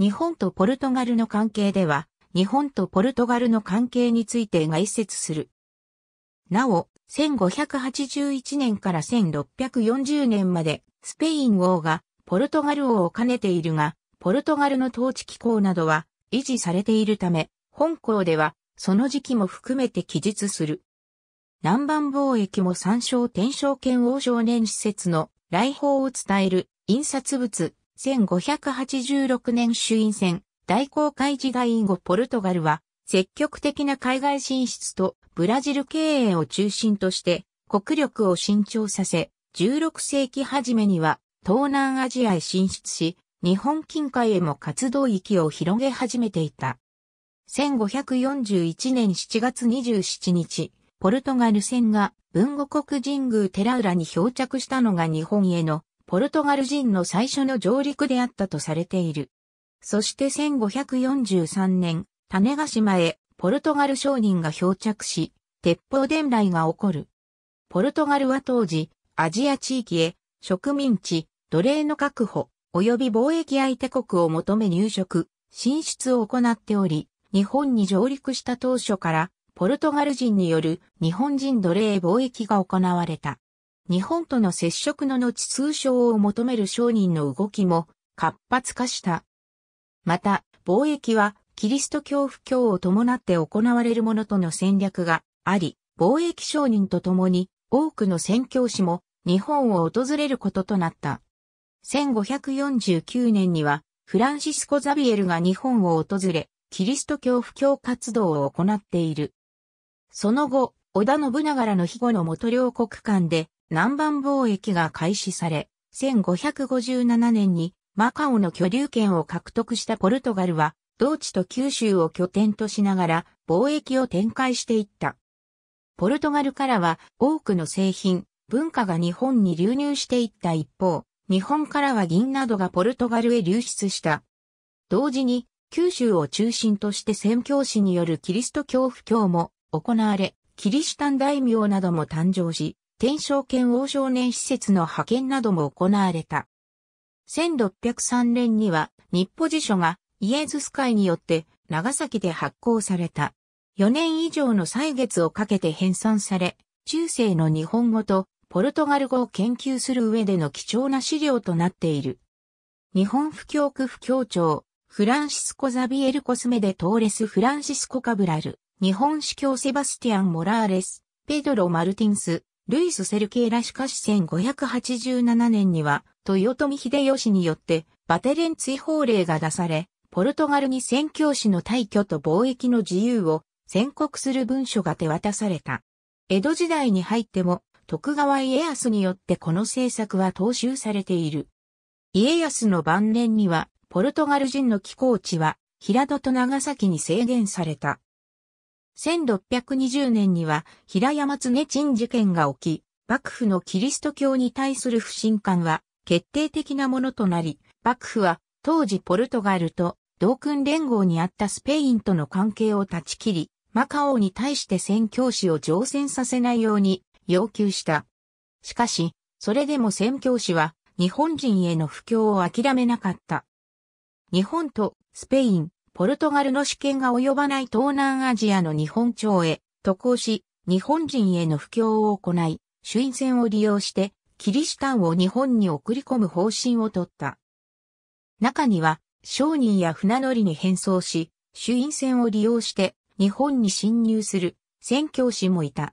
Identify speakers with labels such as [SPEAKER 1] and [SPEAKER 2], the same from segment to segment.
[SPEAKER 1] 日本とポルトガルの関係では、日本とポルトガルの関係について概説する。なお、1581年から1640年まで、スペイン王がポルトガル王を兼ねているが、ポルトガルの統治機構などは維持されているため、本校ではその時期も含めて記述する。南蛮貿易も参照天正圏王少年施設の来訪を伝える印刷物1586年衆院選、大航海時代以後ポルトガルは、積極的な海外進出とブラジル経営を中心として国力を伸長させ、16世紀初めには東南アジアへ進出し、日本近海へも活動域を広げ始めていた。1541年7月27日、ポルトガル船が文後国神宮寺浦に漂着したのが日本へのポルトガル人の最初の上陸であったとされている。そして1543年、種ヶ島へポルトガル商人が漂着し、鉄砲伝来が起こる。ポルトガルは当時、アジア地域へ植民地、奴隷の確保、及び貿易相手国を求め入植、進出を行っており、日本に上陸した当初から、ポルトガル人による日本人奴隷貿易が行われた。日本との接触の後通商を求める商人の動きも活発化した。また、貿易はキリスト教布教を伴って行われるものとの戦略があり、貿易商人と共に多くの宣教師も日本を訪れることとなった。1549年にはフランシスコ・ザビエルが日本を訪れ、キリスト教布教活動を行っている。その後、織田信長らの庇護の元領国間で南蛮貿易が開始され、1557年にマカオの居留権を獲得したポルトガルは、同地と九州を拠点としながら貿易を展開していった。ポルトガルからは多くの製品、文化が日本に流入していった一方、日本からは銀などがポルトガルへ流出した。同時に、九州を中心として宣教師によるキリスト教布教も行われ、キリシタン大名なども誕生し、天正県王少年施設の派遣なども行われた。1603年には日保辞書がイエズス会によって長崎で発行された。4年以上の歳月をかけて編纂され、中世の日本語とポルトガル語を研究する上での貴重な資料となっている。日本布教区布教庁、フランシスコ・ザビエル・コスメデ・トーレス・フランシスコ・カブラル、日本司教セバスティアン・モラーレス、ペドロ・マルティンス、ルイス・セルケーラしかし1587年には、豊臣秀吉によって、バテレン追放令が出され、ポルトガルに宣教師の退去と貿易の自由を宣告する文書が手渡された。江戸時代に入っても、徳川家康によってこの政策は踏襲されている。家康の晩年には、ポルトガル人の寄港地は、平戸と長崎に制限された。1620年には平山常鎮事件が起き、幕府のキリスト教に対する不信感は決定的なものとなり、幕府は当時ポルトガルと同訓連合にあったスペインとの関係を断ち切り、マカオに対して宣教師を乗船させないように要求した。しかし、それでも宣教師は日本人への布教を諦めなかった。日本とスペイン、ポルトガルの主権が及ばない東南アジアの日本町へ渡航し、日本人への布教を行い、朱印船を利用して、キリシタンを日本に送り込む方針を取った。中には、商人や船乗りに変装し、朱印船を利用して、日本に侵入する、宣教師もいた。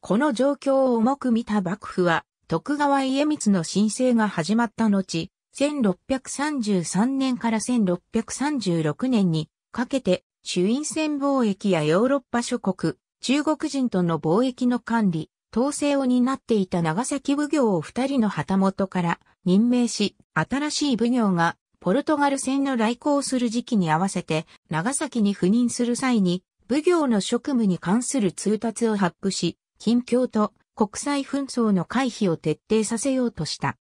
[SPEAKER 1] この状況を重く見た幕府は、徳川家光の申請が始まった後、1633年から1636年にかけて朱印船貿易やヨーロッパ諸国、中国人との貿易の管理、統制を担っていた長崎奉行を二人の旗本から任命し、新しい奉行がポルトガル船の来航する時期に合わせて長崎に赴任する際に奉行の職務に関する通達を発布し、近況と国際紛争の回避を徹底させようとした。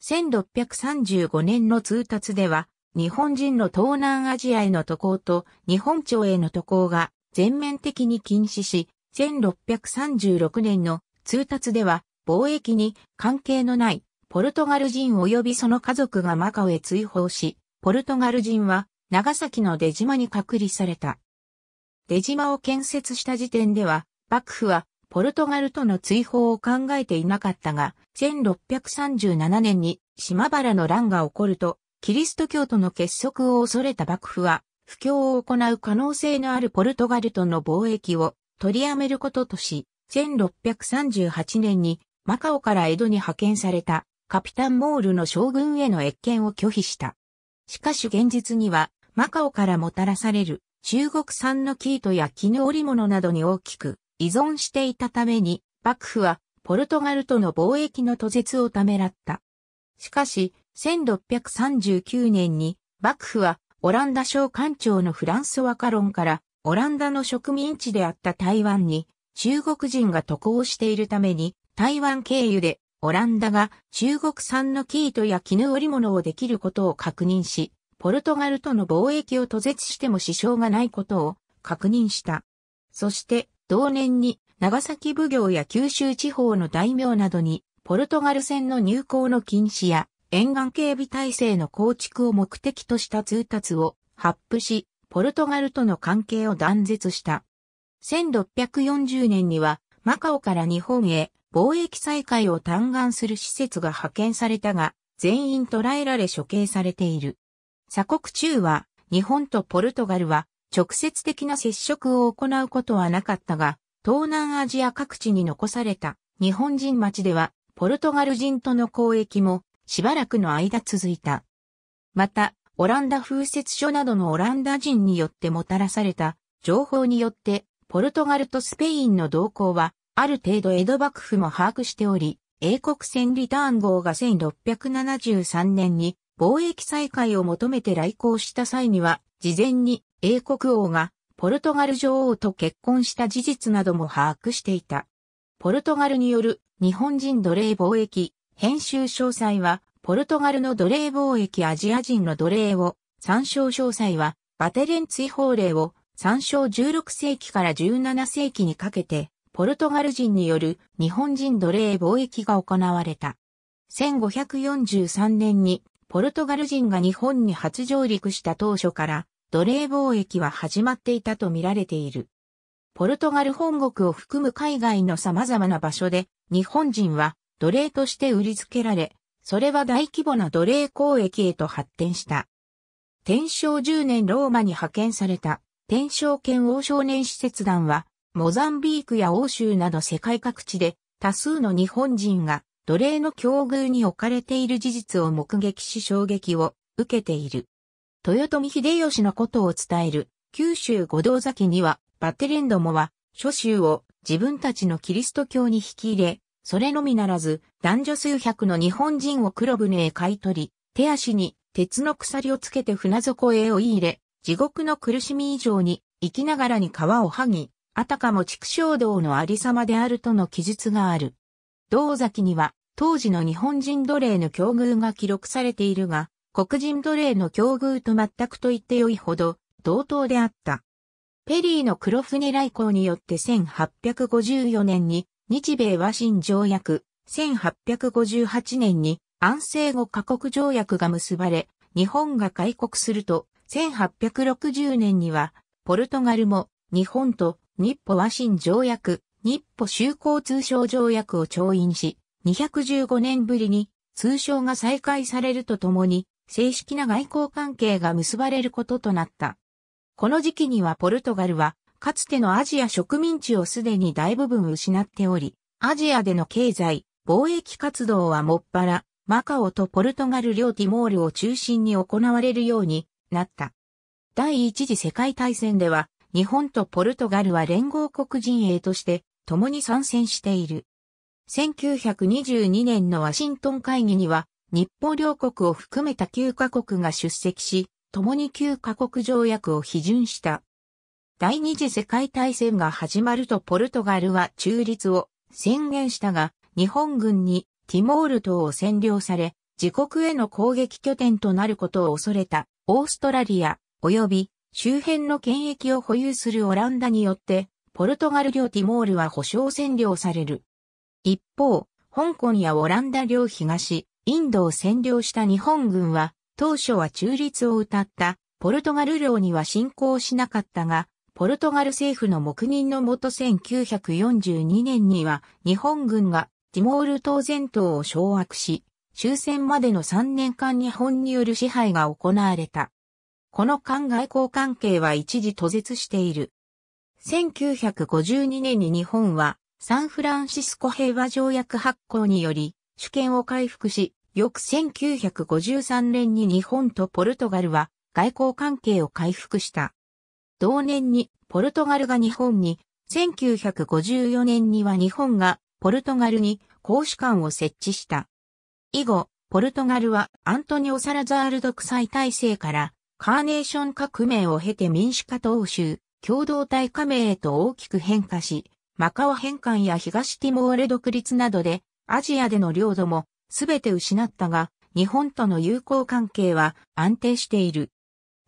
[SPEAKER 1] 1635年の通達では、日本人の東南アジアへの渡航と日本庁への渡航が全面的に禁止し、1636年の通達では、貿易に関係のないポルトガル人及びその家族がマカオへ追放し、ポルトガル人は長崎の出島に隔離された。出島を建設した時点では、幕府はポルトガルとの追放を考えていなかったが、1637年に島原の乱が起こると、キリスト教徒の結束を恐れた幕府は、布教を行う可能性のあるポルトガルとの貿易を取りやめることとし、1638年にマカオから江戸に派遣されたカピタン・モールの将軍への越見を拒否した。しかし現実には、マカオからもたらされる中国産の生糸や絹織物などに大きく依存していたために、幕府はポルトガルとの貿易の途絶をためらった。しかし、1639年に幕府はオランダ省官庁のフランスワカロンからオランダの植民地であった台湾に中国人が渡航しているために台湾経由でオランダが中国産の生糸や絹織物をできることを確認し、ポルトガルとの貿易を途絶しても支障がないことを確認した。そして同年に長崎奉行や九州地方の大名などに、ポルトガル船の入港の禁止や、沿岸警備体制の構築を目的とした通達を発布し、ポルトガルとの関係を断絶した。1640年には、マカオから日本へ貿易再開を嘆願する施設が派遣されたが、全員捕らえられ処刑されている。鎖国中は、日本とポルトガルは直接的な接触を行うことはなかったが、東南アジア各地に残された日本人町では、ポルトガル人との交易もしばらくの間続いた。また、オランダ風雪書などのオランダ人によってもたらされた情報によって、ポルトガルとスペインの動向は、ある程度江戸幕府も把握しており、英国船リターン号が1673年に貿易再開を求めて来航した際には、事前に英国王がポルトガル女王と結婚した事実なども把握していた。ポルトガルによる日本人奴隷貿易編集詳細はポルトガルの奴隷貿易アジア人の奴隷を参照詳細はバテレン追放令を参照16世紀から17世紀にかけてポルトガル人による日本人奴隷貿易が行われた。1543年にポルトガル人が日本に初上陸した当初から、奴隷貿易は始まっていたと見られている。ポルトガル本国を含む海外の様々な場所で、日本人は奴隷として売りつけられ、それは大規模な奴隷交易へと発展した。天正10年ローマに派遣された天正剣王少年使節団は、モザンビークや欧州など世界各地で多数の日本人が奴隷の境遇に置かれている事実を目撃し衝撃を受けている。豊臣秀吉のことを伝える九州五道崎にはバテレンどもは諸州を自分たちのキリスト教に引き入れ、それのみならず男女数百の日本人を黒船へ買い取り、手足に鉄の鎖をつけて船底へ追い入れ、地獄の苦しみ以上に生きながらに皮を剥ぎ、あたかも畜生道のありさまであるとの記述がある。道崎には当時の日本人奴隷の境遇が記録されているが、黒人奴隷の境遇と全くと言ってよいほど同等であった。ペリーの黒船来航によって1854年に日米和親条約、1858年に安政後過国条約が結ばれ、日本が開国すると、1860年には、ポルトガルも日本と日歩和親条約、日歩修好通商条約を調印し、215年ぶりに通称が再開されるとともに、正式な外交関係が結ばれることとなった。この時期にはポルトガルは、かつてのアジア植民地をすでに大部分失っており、アジアでの経済、貿易活動はもっぱら、マカオとポルトガル両ティモールを中心に行われるようになった。第一次世界大戦では、日本とポルトガルは連合国陣営として、共に参戦している。1922年のワシントン会議には、日本両国を含めた9カ国が出席し、共に9カ国条約を批准した。第二次世界大戦が始まるとポルトガルは中立を宣言したが、日本軍にティモール島を占領され、自国への攻撃拠点となることを恐れたオーストラリア及び周辺の権益を保有するオランダによって、ポルトガル領ティモールは保証占領される。一方、香港やオランダ領東、インドを占領した日本軍は、当初は中立を謳ったポルトガル領には侵攻しなかったが、ポルトガル政府の黙認のもと1942年には日本軍がティモール島前島を掌握し、終戦までの3年間日本による支配が行われた。この間外交関係は一時途絶している。1952年に日本はサンフランシスコ平和条約発行により、主権を回復し、翌1953年に日本とポルトガルは外交関係を回復した。同年にポルトガルが日本に、1954年には日本がポルトガルに公使館を設置した。以後、ポルトガルはアントニオ・サラザール独裁体制からカーネーション革命を経て民主化党州共同体加盟へと大きく変化し、マカオ返還や東ティモーレ独立などで、アジアでの領土もすべて失ったが、日本との友好関係は安定している。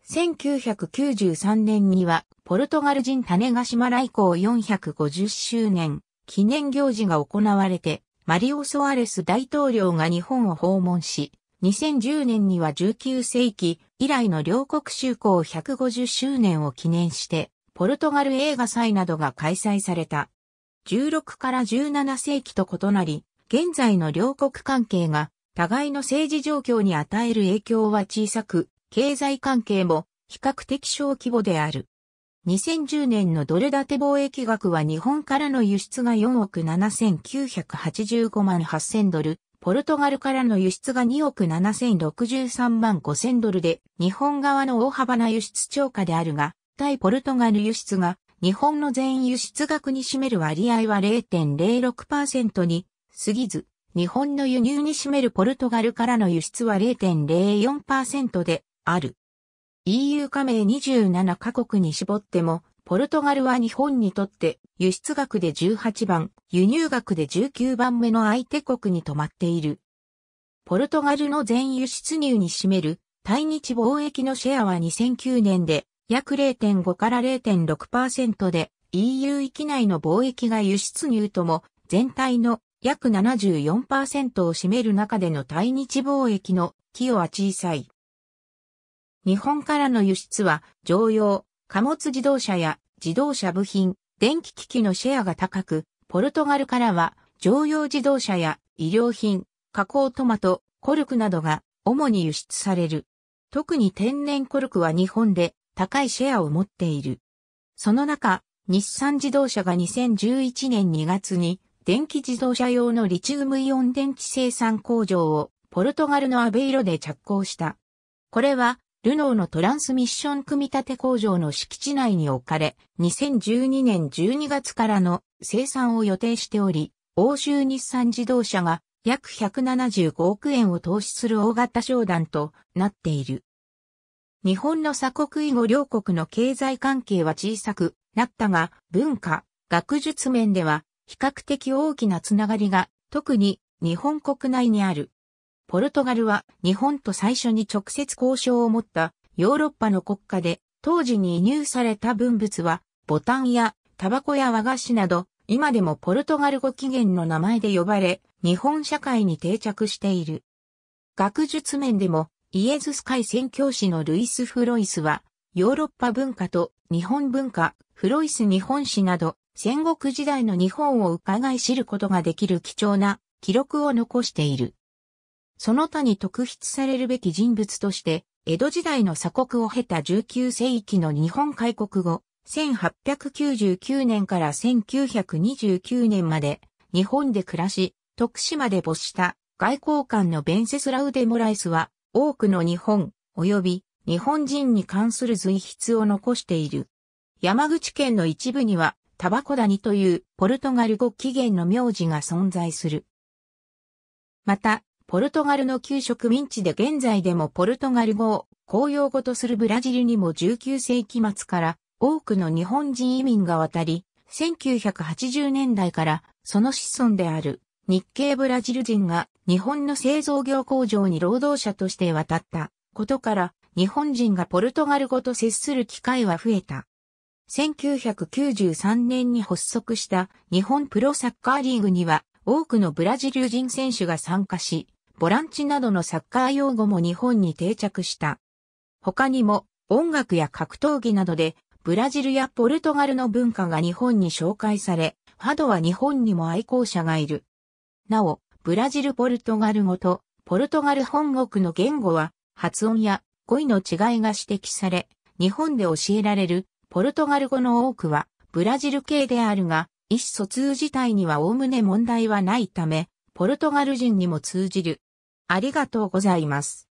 [SPEAKER 1] 1993年には、ポルトガル人種ヶ島来航450周年記念行事が行われて、マリオ・ソアレス大統領が日本を訪問し、2010年には19世紀以来の両国就航150周年を記念して、ポルトガル映画祭などが開催された。16から17世紀と異なり、現在の両国関係が互いの政治状況に与える影響は小さく、経済関係も比較的小規模である。2010年のドル建て貿易額は日本からの輸出が4億7985万8000ドル、ポルトガルからの輸出が2億7063万5000ドルで、日本側の大幅な輸出超過であるが、対ポルトガル輸出が日本の全輸出額に占める割合は0.06%に過ぎず、日本の輸入に占めるポルトガルからの輸出は0.04%である。EU 加盟27カ国に絞っても、ポルトガルは日本にとって輸出額で18番、輸入額で19番目の相手国に止まっている。ポルトガルの全輸出入に占める対日貿易のシェアは2009年で約0.5から0.6%で EU 域内の貿易が輸出入とも全体の約74%を占める中での対日貿易の寄与は小さい。日本からの輸出は常用、貨物自動車や自動車部品、電気機器のシェアが高く、ポルトガルからは常用自動車や医療品、加工トマト、コルクなどが主に輸出される。特に天然コルクは日本で高いシェアを持っている。その中、日産自動車が2011年2月に電気自動車用のリチウムイオン電池生産工場をポルトガルのアベイロで着工した。これはルノーのトランスミッション組み立て工場の敷地内に置かれ、2012年12月からの生産を予定しており、欧州日産自動車が約175億円を投資する大型商談となっている。日本の鎖国以後両国の経済関係は小さくなったが、文化、学術面では比較的大きなつながりが、特に日本国内にある。ポルトガルは日本と最初に直接交渉を持ったヨーロッパの国家で、当時に移入された文物は、ボタンやタバコや和菓子など、今でもポルトガル語起源の名前で呼ばれ、日本社会に定着している。学術面でもイエズス会宣教師のルイス・フロイスは、ヨーロッパ文化と日本文化、フロイス日本史など、戦国時代の日本を伺い知ることができる貴重な記録を残している。その他に特筆されるべき人物として、江戸時代の鎖国を経た19世紀の日本開国後、1899年から1929年まで日本で暮らし、徳島で没した外交官のベンセスラウデ・モライスは多くの日本、及び日本人に関する随筆を残している。山口県の一部には、タバコ谷というポルトガル語起源の名字が存在する。また、ポルトガルの旧植民地で現在でもポルトガル語を公用語とするブラジルにも19世紀末から多くの日本人移民が渡り、1980年代からその子孫である日系ブラジル人が日本の製造業工場に労働者として渡ったことから、日本人がポルトガル語と接する機会は増えた。1993年に発足した日本プロサッカーリーグには多くのブラジル人選手が参加し、ボランチなどのサッカー用語も日本に定着した。他にも音楽や格闘技などでブラジルやポルトガルの文化が日本に紹介され、ファドは日本にも愛好者がいる。なお、ブラジルポルトガル語とポルトガル本国の言語は発音や語彙の違いが指摘され、日本で教えられるポルトガル語の多くはブラジル系であるが、意思疎通自体には概ね問題はないため、ポルトガル人にも通じる。ありがとうございます。